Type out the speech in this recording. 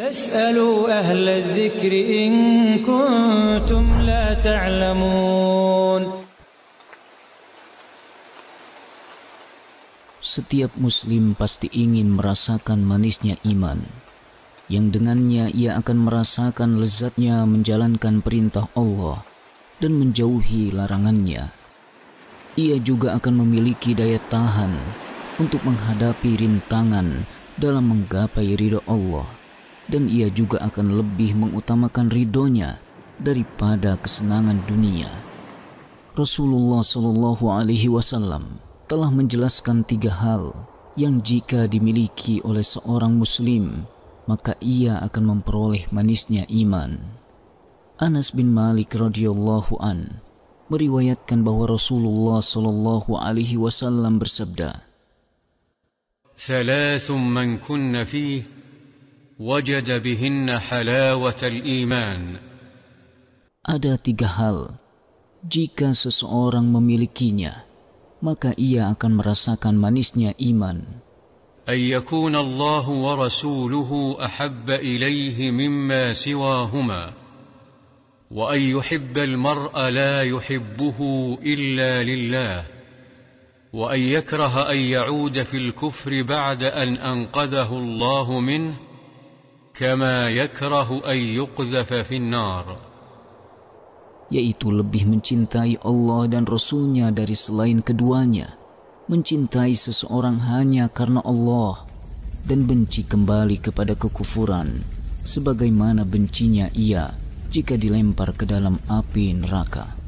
فاسألوا أهل الذكر إن كنتم لا تعلمون Setiap muslim pasti ingin merasakan manisnya iman yang dengannya ia akan merasakan lezatnya menjalankan perintah Allah dan menjauhi larangannya. Ia juga akan memiliki daya tahan untuk menghadapi rintangan dalam menggapai ridho Allah dan ia juga akan lebih mengutamakan ridhonya daripada kesenangan dunia. Rasulullah Shallallahu Alaihi Wasallam telah menjelaskan tiga hal yang jika dimiliki oleh seorang Muslim maka ia akan memperoleh manisnya iman. Anas bin Malik radhiyallahu an meriwayatkan bahwa Rasulullah shallallahu alaihi wasallam bersabda: "Thalathun man kunna fihi وجد بهن حلاوة الإيمان Ada tiga hal. Jika seseorang memilikinya, maka ia akan merasakan manisnya iman. أن يكون الله ورسوله أحب إليه مما سواهما وأن يحب المرء لا يحبه إلا لله وأن يكره أن يعود في الكفر بعد أن أنقذه الله منه كما يكره أن يقذف في النار yaitu lebih mencintai Allah dan Rasulnya dari selain keduanya, mencintai seseorang hanya karena Allah, dan benci kembali kepada kekufuran, sebagaimana bencinya ia jika dilempar ke dalam api neraka.